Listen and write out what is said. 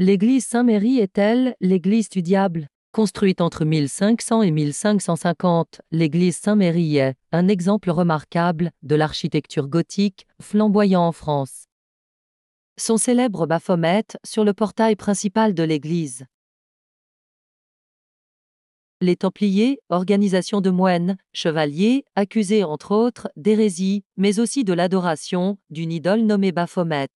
L'église Saint-Méry est-elle l'église du diable Construite entre 1500 et 1550, l'église Saint-Méry est un exemple remarquable de l'architecture gothique flamboyant en France. Son célèbre baphomet sur le portail principal de l'église. Les Templiers, organisation de moines, chevaliers, accusés entre autres d'hérésie, mais aussi de l'adoration d'une idole nommée Baphomet.